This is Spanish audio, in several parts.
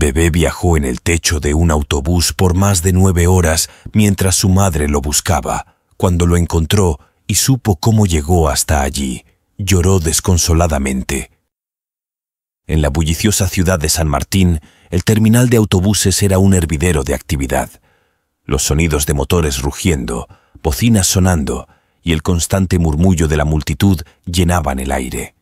Bebé viajó en el techo de un autobús por más de nueve horas mientras su madre lo buscaba. Cuando lo encontró y supo cómo llegó hasta allí, lloró desconsoladamente. En la bulliciosa ciudad de San Martín, el terminal de autobuses era un hervidero de actividad. Los sonidos de motores rugiendo, bocinas sonando y el constante murmullo de la multitud llenaban el aire.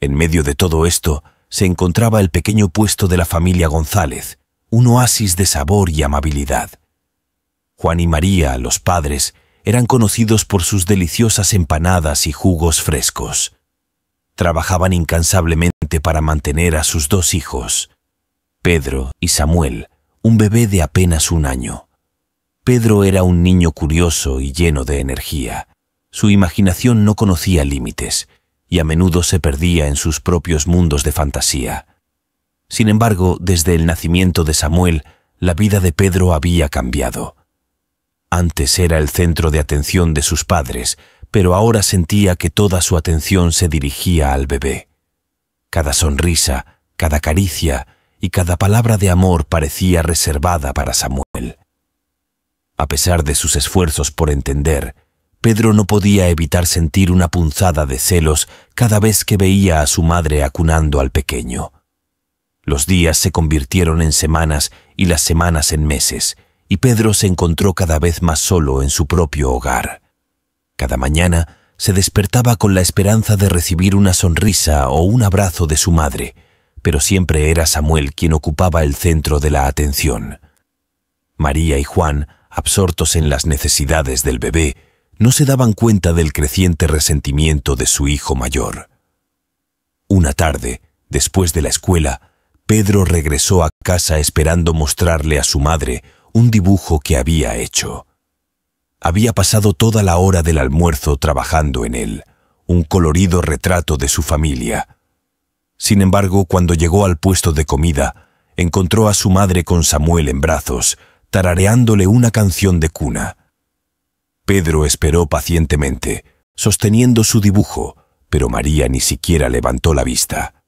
En medio de todo esto, se encontraba el pequeño puesto de la familia González, un oasis de sabor y amabilidad. Juan y María, los padres, eran conocidos por sus deliciosas empanadas y jugos frescos. Trabajaban incansablemente para mantener a sus dos hijos, Pedro y Samuel, un bebé de apenas un año. Pedro era un niño curioso y lleno de energía. Su imaginación no conocía límites y a menudo se perdía en sus propios mundos de fantasía. Sin embargo, desde el nacimiento de Samuel, la vida de Pedro había cambiado. Antes era el centro de atención de sus padres, pero ahora sentía que toda su atención se dirigía al bebé. Cada sonrisa, cada caricia y cada palabra de amor parecía reservada para Samuel. A pesar de sus esfuerzos por entender, Pedro no podía evitar sentir una punzada de celos cada vez que veía a su madre acunando al pequeño. Los días se convirtieron en semanas y las semanas en meses, y Pedro se encontró cada vez más solo en su propio hogar. Cada mañana se despertaba con la esperanza de recibir una sonrisa o un abrazo de su madre, pero siempre era Samuel quien ocupaba el centro de la atención. María y Juan, absortos en las necesidades del bebé, no se daban cuenta del creciente resentimiento de su hijo mayor. Una tarde, después de la escuela, Pedro regresó a casa esperando mostrarle a su madre un dibujo que había hecho. Había pasado toda la hora del almuerzo trabajando en él, un colorido retrato de su familia. Sin embargo, cuando llegó al puesto de comida, encontró a su madre con Samuel en brazos, tarareándole una canción de cuna. Pedro esperó pacientemente, sosteniendo su dibujo, pero María ni siquiera levantó la vista.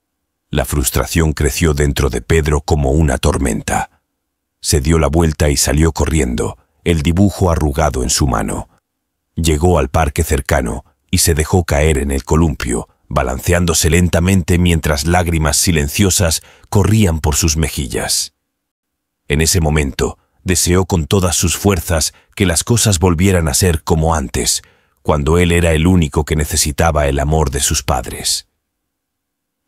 La frustración creció dentro de Pedro como una tormenta. Se dio la vuelta y salió corriendo, el dibujo arrugado en su mano. Llegó al parque cercano y se dejó caer en el columpio, balanceándose lentamente mientras lágrimas silenciosas corrían por sus mejillas. En ese momento, deseó con todas sus fuerzas que las cosas volvieran a ser como antes, cuando él era el único que necesitaba el amor de sus padres.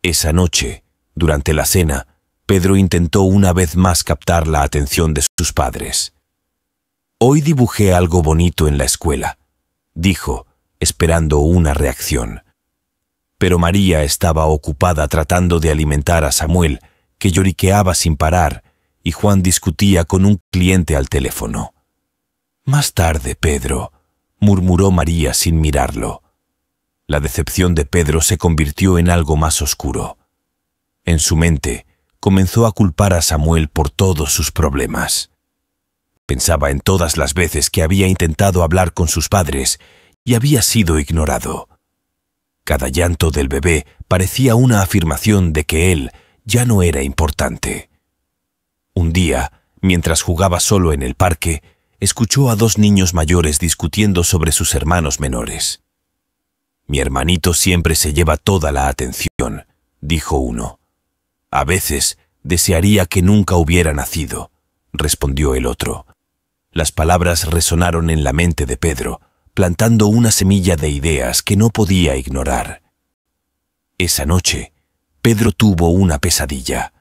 Esa noche, durante la cena, Pedro intentó una vez más captar la atención de sus padres. Hoy dibujé algo bonito en la escuela, dijo, esperando una reacción. Pero María estaba ocupada tratando de alimentar a Samuel, que lloriqueaba sin parar y Juan discutía con un cliente al teléfono. Más tarde, Pedro, murmuró María sin mirarlo. La decepción de Pedro se convirtió en algo más oscuro. En su mente, comenzó a culpar a Samuel por todos sus problemas. Pensaba en todas las veces que había intentado hablar con sus padres y había sido ignorado. Cada llanto del bebé parecía una afirmación de que él ya no era importante. Un día, mientras jugaba solo en el parque, escuchó a dos niños mayores discutiendo sobre sus hermanos menores. Mi hermanito siempre se lleva toda la atención, dijo uno. A veces desearía que nunca hubiera nacido, respondió el otro. Las palabras resonaron en la mente de Pedro, plantando una semilla de ideas que no podía ignorar. Esa noche, Pedro tuvo una pesadilla.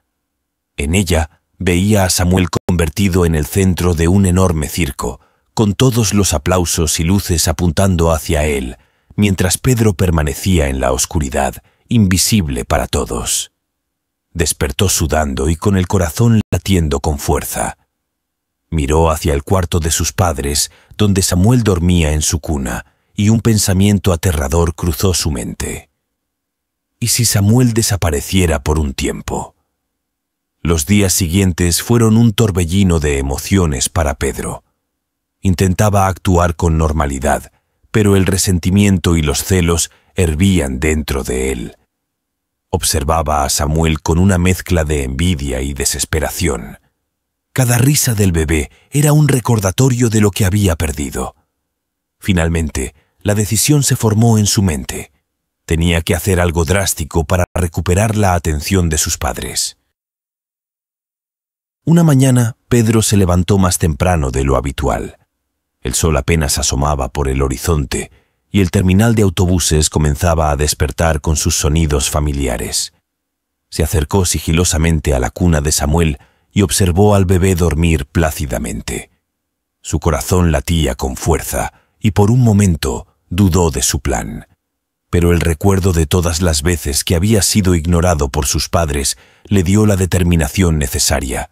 En ella, veía a Samuel convertido en el centro de un enorme circo, con todos los aplausos y luces apuntando hacia él, mientras Pedro permanecía en la oscuridad, invisible para todos. Despertó sudando y con el corazón latiendo con fuerza. Miró hacia el cuarto de sus padres, donde Samuel dormía en su cuna, y un pensamiento aterrador cruzó su mente. ¿Y si Samuel desapareciera por un tiempo? Los días siguientes fueron un torbellino de emociones para Pedro. Intentaba actuar con normalidad, pero el resentimiento y los celos hervían dentro de él. Observaba a Samuel con una mezcla de envidia y desesperación. Cada risa del bebé era un recordatorio de lo que había perdido. Finalmente, la decisión se formó en su mente. Tenía que hacer algo drástico para recuperar la atención de sus padres. Una mañana, Pedro se levantó más temprano de lo habitual. El sol apenas asomaba por el horizonte y el terminal de autobuses comenzaba a despertar con sus sonidos familiares. Se acercó sigilosamente a la cuna de Samuel y observó al bebé dormir plácidamente. Su corazón latía con fuerza y por un momento dudó de su plan. Pero el recuerdo de todas las veces que había sido ignorado por sus padres le dio la determinación necesaria.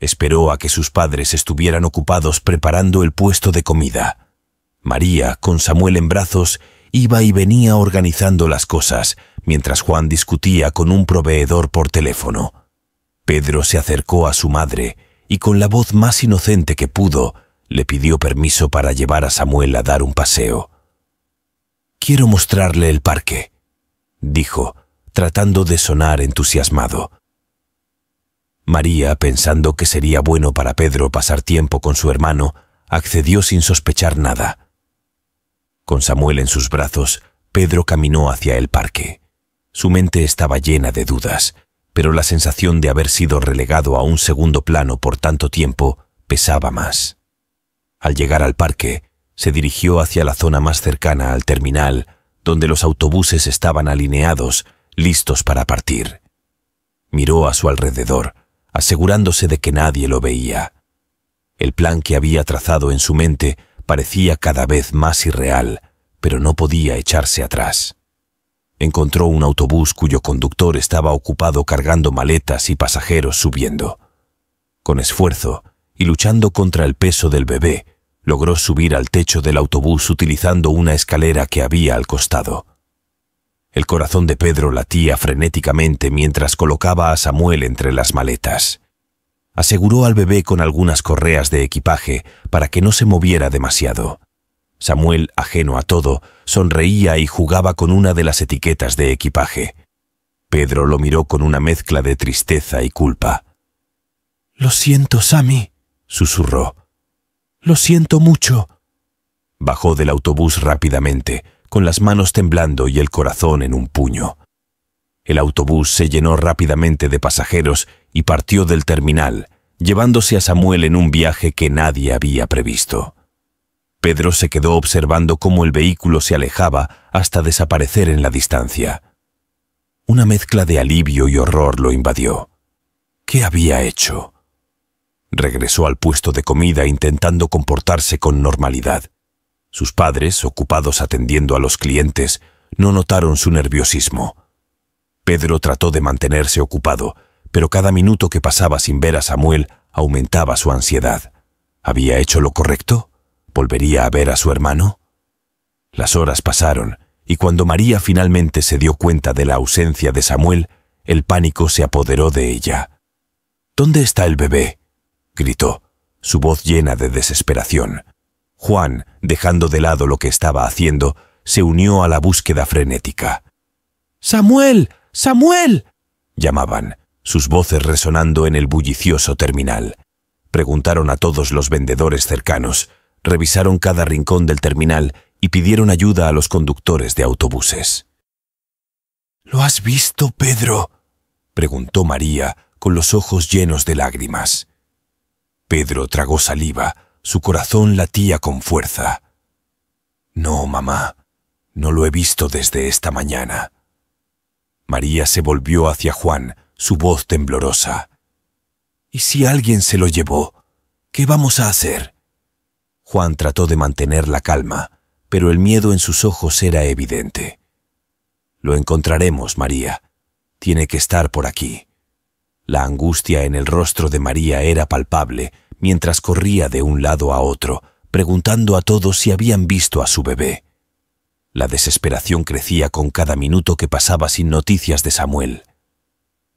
Esperó a que sus padres estuvieran ocupados preparando el puesto de comida. María, con Samuel en brazos, iba y venía organizando las cosas, mientras Juan discutía con un proveedor por teléfono. Pedro se acercó a su madre y con la voz más inocente que pudo, le pidió permiso para llevar a Samuel a dar un paseo. Quiero mostrarle el parque, dijo, tratando de sonar entusiasmado. María, pensando que sería bueno para Pedro pasar tiempo con su hermano, accedió sin sospechar nada. Con Samuel en sus brazos, Pedro caminó hacia el parque. Su mente estaba llena de dudas, pero la sensación de haber sido relegado a un segundo plano por tanto tiempo pesaba más. Al llegar al parque, se dirigió hacia la zona más cercana al terminal, donde los autobuses estaban alineados, listos para partir. Miró a su alrededor, asegurándose de que nadie lo veía. El plan que había trazado en su mente parecía cada vez más irreal, pero no podía echarse atrás. Encontró un autobús cuyo conductor estaba ocupado cargando maletas y pasajeros subiendo. Con esfuerzo y luchando contra el peso del bebé, logró subir al techo del autobús utilizando una escalera que había al costado. El corazón de Pedro latía frenéticamente mientras colocaba a Samuel entre las maletas. Aseguró al bebé con algunas correas de equipaje para que no se moviera demasiado. Samuel, ajeno a todo, sonreía y jugaba con una de las etiquetas de equipaje. Pedro lo miró con una mezcla de tristeza y culpa. Lo siento, Sammy, susurró. Lo siento mucho. Bajó del autobús rápidamente, con las manos temblando y el corazón en un puño. El autobús se llenó rápidamente de pasajeros y partió del terminal, llevándose a Samuel en un viaje que nadie había previsto. Pedro se quedó observando cómo el vehículo se alejaba hasta desaparecer en la distancia. Una mezcla de alivio y horror lo invadió. ¿Qué había hecho? Regresó al puesto de comida intentando comportarse con normalidad. Sus padres, ocupados atendiendo a los clientes, no notaron su nerviosismo. Pedro trató de mantenerse ocupado, pero cada minuto que pasaba sin ver a Samuel aumentaba su ansiedad. ¿Había hecho lo correcto? ¿Volvería a ver a su hermano? Las horas pasaron, y cuando María finalmente se dio cuenta de la ausencia de Samuel, el pánico se apoderó de ella. ¿Dónde está el bebé? gritó, su voz llena de desesperación. Juan, dejando de lado lo que estaba haciendo, se unió a la búsqueda frenética. ¡Samuel! ¡Samuel! llamaban, sus voces resonando en el bullicioso terminal. Preguntaron a todos los vendedores cercanos, revisaron cada rincón del terminal y pidieron ayuda a los conductores de autobuses. ¿Lo has visto, Pedro? preguntó María, con los ojos llenos de lágrimas. Pedro tragó saliva, su corazón latía con fuerza. No, mamá, no lo he visto desde esta mañana. María se volvió hacia Juan, su voz temblorosa. ¿Y si alguien se lo llevó? ¿Qué vamos a hacer? Juan trató de mantener la calma, pero el miedo en sus ojos era evidente. Lo encontraremos, María. Tiene que estar por aquí. La angustia en el rostro de María era palpable mientras corría de un lado a otro, preguntando a todos si habían visto a su bebé. La desesperación crecía con cada minuto que pasaba sin noticias de Samuel.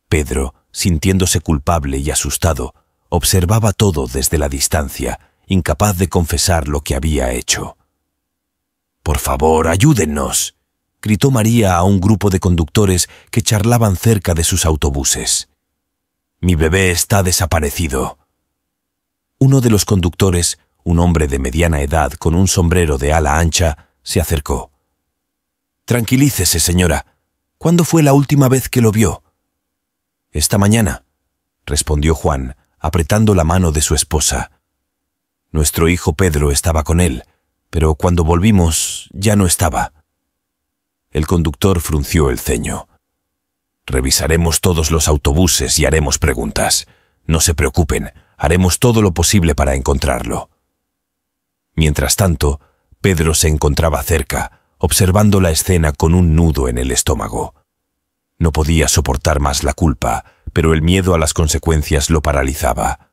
Pedro, sintiéndose culpable y asustado, observaba todo desde la distancia, incapaz de confesar lo que había hecho. Por favor, ayúdennos, gritó María a un grupo de conductores que charlaban cerca de sus autobuses. Mi bebé está desaparecido. Uno de los conductores, un hombre de mediana edad con un sombrero de ala ancha, se acercó. Tranquilícese, señora. ¿Cuándo fue la última vez que lo vio? Esta mañana, respondió Juan, apretando la mano de su esposa. Nuestro hijo Pedro estaba con él, pero cuando volvimos ya no estaba. El conductor frunció el ceño. Revisaremos todos los autobuses y haremos preguntas. No se preocupen, Haremos todo lo posible para encontrarlo. Mientras tanto, Pedro se encontraba cerca, observando la escena con un nudo en el estómago. No podía soportar más la culpa, pero el miedo a las consecuencias lo paralizaba.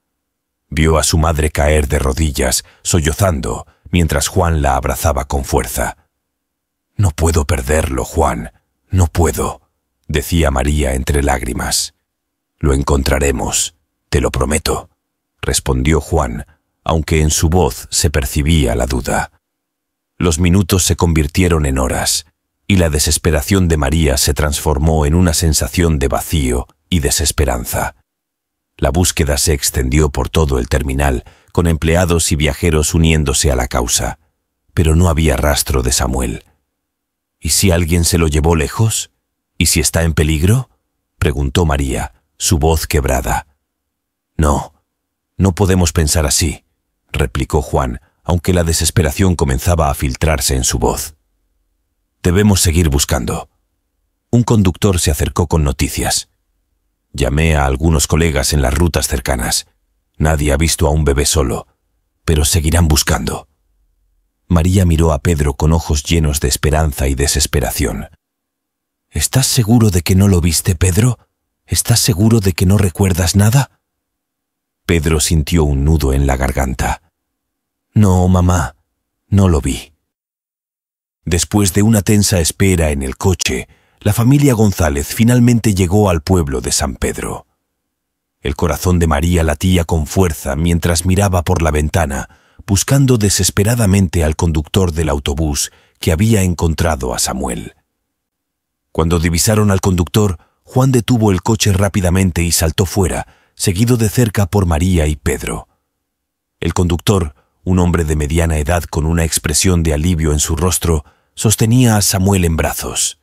Vio a su madre caer de rodillas, sollozando, mientras Juan la abrazaba con fuerza. No puedo perderlo, Juan, no puedo, decía María entre lágrimas. Lo encontraremos, te lo prometo respondió Juan, aunque en su voz se percibía la duda. Los minutos se convirtieron en horas, y la desesperación de María se transformó en una sensación de vacío y desesperanza. La búsqueda se extendió por todo el terminal, con empleados y viajeros uniéndose a la causa, pero no había rastro de Samuel. ¿Y si alguien se lo llevó lejos? ¿Y si está en peligro? preguntó María, su voz quebrada. No, no podemos pensar así, replicó Juan, aunque la desesperación comenzaba a filtrarse en su voz. Debemos seguir buscando. Un conductor se acercó con noticias. Llamé a algunos colegas en las rutas cercanas. Nadie ha visto a un bebé solo, pero seguirán buscando. María miró a Pedro con ojos llenos de esperanza y desesperación. ¿Estás seguro de que no lo viste, Pedro? ¿Estás seguro de que no recuerdas nada? Pedro sintió un nudo en la garganta. No, mamá, no lo vi. Después de una tensa espera en el coche, la familia González finalmente llegó al pueblo de San Pedro. El corazón de María latía con fuerza mientras miraba por la ventana, buscando desesperadamente al conductor del autobús que había encontrado a Samuel. Cuando divisaron al conductor, Juan detuvo el coche rápidamente y saltó fuera, seguido de cerca por María y Pedro. El conductor, un hombre de mediana edad con una expresión de alivio en su rostro, sostenía a Samuel en brazos.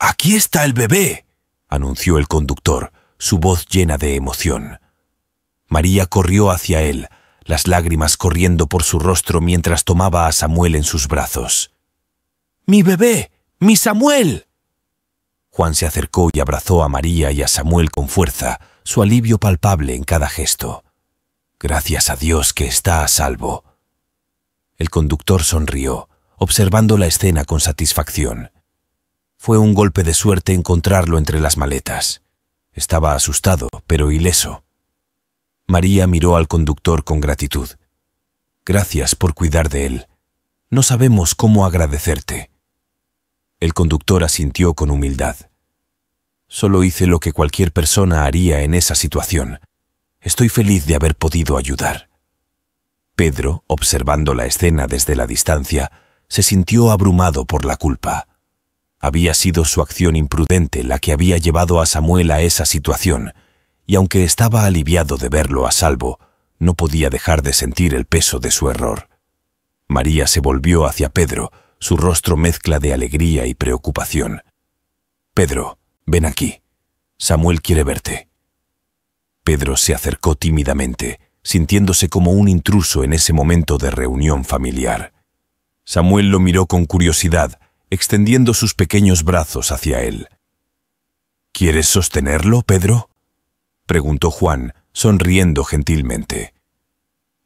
Aquí está el bebé, anunció el conductor, su voz llena de emoción. María corrió hacia él, las lágrimas corriendo por su rostro mientras tomaba a Samuel en sus brazos. ¡Mi bebé! ¡Mi Samuel! Juan se acercó y abrazó a María y a Samuel con fuerza, su alivio palpable en cada gesto. Gracias a Dios que está a salvo. El conductor sonrió, observando la escena con satisfacción. Fue un golpe de suerte encontrarlo entre las maletas. Estaba asustado, pero ileso. María miró al conductor con gratitud. Gracias por cuidar de él. No sabemos cómo agradecerte. El conductor asintió con humildad. Solo hice lo que cualquier persona haría en esa situación. Estoy feliz de haber podido ayudar. Pedro, observando la escena desde la distancia, se sintió abrumado por la culpa. Había sido su acción imprudente la que había llevado a Samuel a esa situación, y aunque estaba aliviado de verlo a salvo, no podía dejar de sentir el peso de su error. María se volvió hacia Pedro, su rostro mezcla de alegría y preocupación. Pedro, Ven aquí. Samuel quiere verte. Pedro se acercó tímidamente, sintiéndose como un intruso en ese momento de reunión familiar. Samuel lo miró con curiosidad, extendiendo sus pequeños brazos hacia él. ¿Quieres sostenerlo, Pedro? preguntó Juan, sonriendo gentilmente.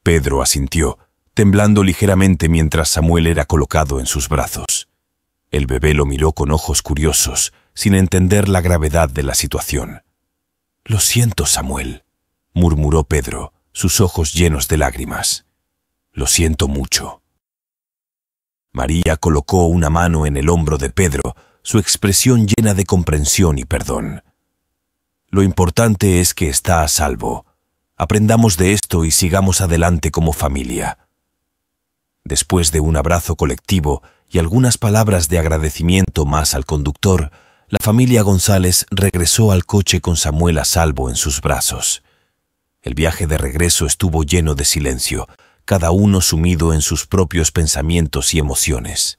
Pedro asintió, temblando ligeramente mientras Samuel era colocado en sus brazos. El bebé lo miró con ojos curiosos, sin entender la gravedad de la situación. Lo siento, Samuel, murmuró Pedro, sus ojos llenos de lágrimas. Lo siento mucho. María colocó una mano en el hombro de Pedro, su expresión llena de comprensión y perdón. Lo importante es que está a salvo. Aprendamos de esto y sigamos adelante como familia. Después de un abrazo colectivo y algunas palabras de agradecimiento más al conductor, la familia González regresó al coche con Samuel a salvo en sus brazos. El viaje de regreso estuvo lleno de silencio, cada uno sumido en sus propios pensamientos y emociones.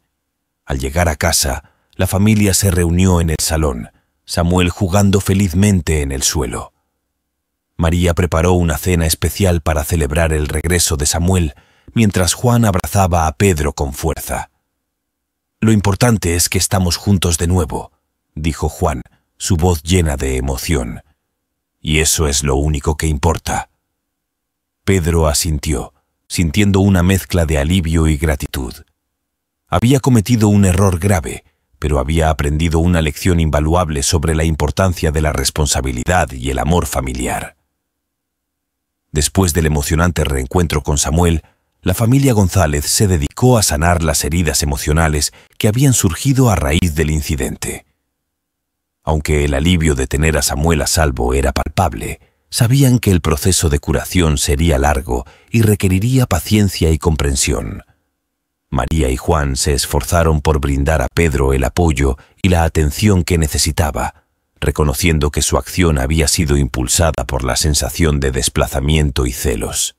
Al llegar a casa, la familia se reunió en el salón, Samuel jugando felizmente en el suelo. María preparó una cena especial para celebrar el regreso de Samuel, mientras Juan abrazaba a Pedro con fuerza. Lo importante es que estamos juntos de nuevo, dijo Juan, su voz llena de emoción. Y eso es lo único que importa. Pedro asintió, sintiendo una mezcla de alivio y gratitud. Había cometido un error grave, pero había aprendido una lección invaluable sobre la importancia de la responsabilidad y el amor familiar. Después del emocionante reencuentro con Samuel, la familia González se dedicó a sanar las heridas emocionales que habían surgido a raíz del incidente. Aunque el alivio de tener a Samuel a salvo era palpable, sabían que el proceso de curación sería largo y requeriría paciencia y comprensión. María y Juan se esforzaron por brindar a Pedro el apoyo y la atención que necesitaba, reconociendo que su acción había sido impulsada por la sensación de desplazamiento y celos.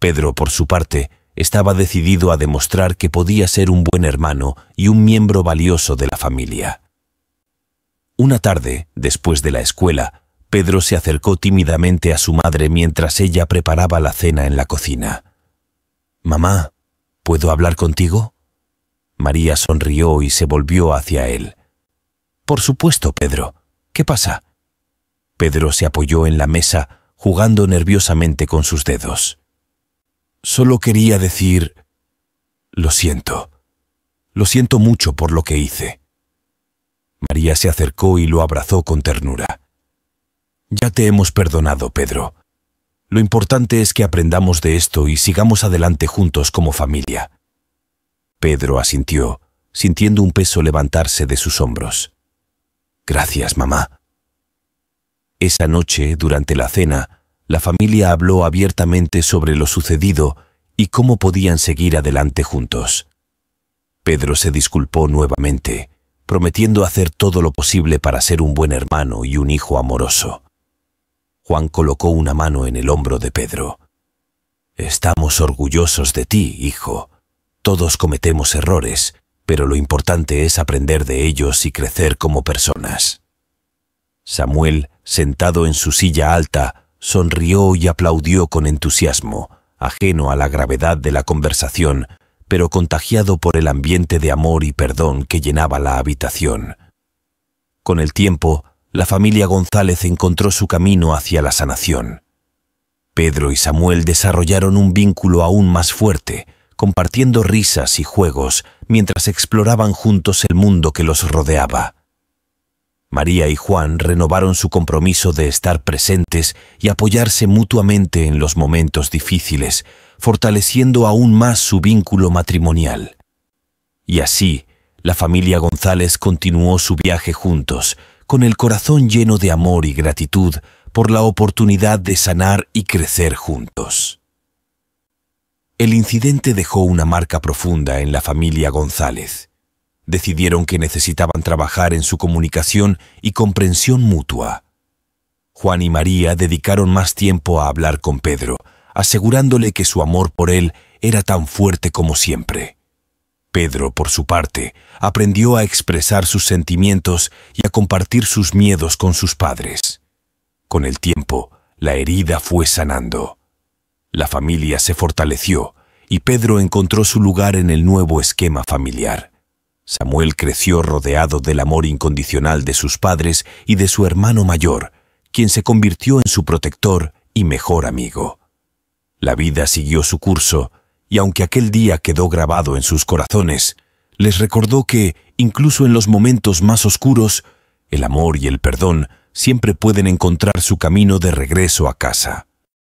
Pedro, por su parte, estaba decidido a demostrar que podía ser un buen hermano y un miembro valioso de la familia. Una tarde, después de la escuela, Pedro se acercó tímidamente a su madre mientras ella preparaba la cena en la cocina. Mamá, ¿puedo hablar contigo? María sonrió y se volvió hacia él. Por supuesto, Pedro. ¿Qué pasa? Pedro se apoyó en la mesa, jugando nerviosamente con sus dedos. Solo quería decir... Lo siento. Lo siento mucho por lo que hice. María se acercó y lo abrazó con ternura. Ya te hemos perdonado, Pedro. Lo importante es que aprendamos de esto y sigamos adelante juntos como familia. Pedro asintió, sintiendo un peso levantarse de sus hombros. Gracias, mamá. Esa noche, durante la cena, la familia habló abiertamente sobre lo sucedido y cómo podían seguir adelante juntos. Pedro se disculpó nuevamente prometiendo hacer todo lo posible para ser un buen hermano y un hijo amoroso. Juan colocó una mano en el hombro de Pedro. Estamos orgullosos de ti, hijo. Todos cometemos errores, pero lo importante es aprender de ellos y crecer como personas. Samuel, sentado en su silla alta, sonrió y aplaudió con entusiasmo, ajeno a la gravedad de la conversación pero contagiado por el ambiente de amor y perdón que llenaba la habitación. Con el tiempo, la familia González encontró su camino hacia la sanación. Pedro y Samuel desarrollaron un vínculo aún más fuerte, compartiendo risas y juegos mientras exploraban juntos el mundo que los rodeaba. María y Juan renovaron su compromiso de estar presentes y apoyarse mutuamente en los momentos difíciles, fortaleciendo aún más su vínculo matrimonial. Y así, la familia González continuó su viaje juntos, con el corazón lleno de amor y gratitud por la oportunidad de sanar y crecer juntos. El incidente dejó una marca profunda en la familia González. Decidieron que necesitaban trabajar en su comunicación y comprensión mutua. Juan y María dedicaron más tiempo a hablar con Pedro, asegurándole que su amor por él era tan fuerte como siempre. Pedro, por su parte, aprendió a expresar sus sentimientos y a compartir sus miedos con sus padres. Con el tiempo, la herida fue sanando. La familia se fortaleció y Pedro encontró su lugar en el nuevo esquema familiar. Samuel creció rodeado del amor incondicional de sus padres y de su hermano mayor, quien se convirtió en su protector y mejor amigo. La vida siguió su curso, y aunque aquel día quedó grabado en sus corazones, les recordó que, incluso en los momentos más oscuros, el amor y el perdón siempre pueden encontrar su camino de regreso a casa.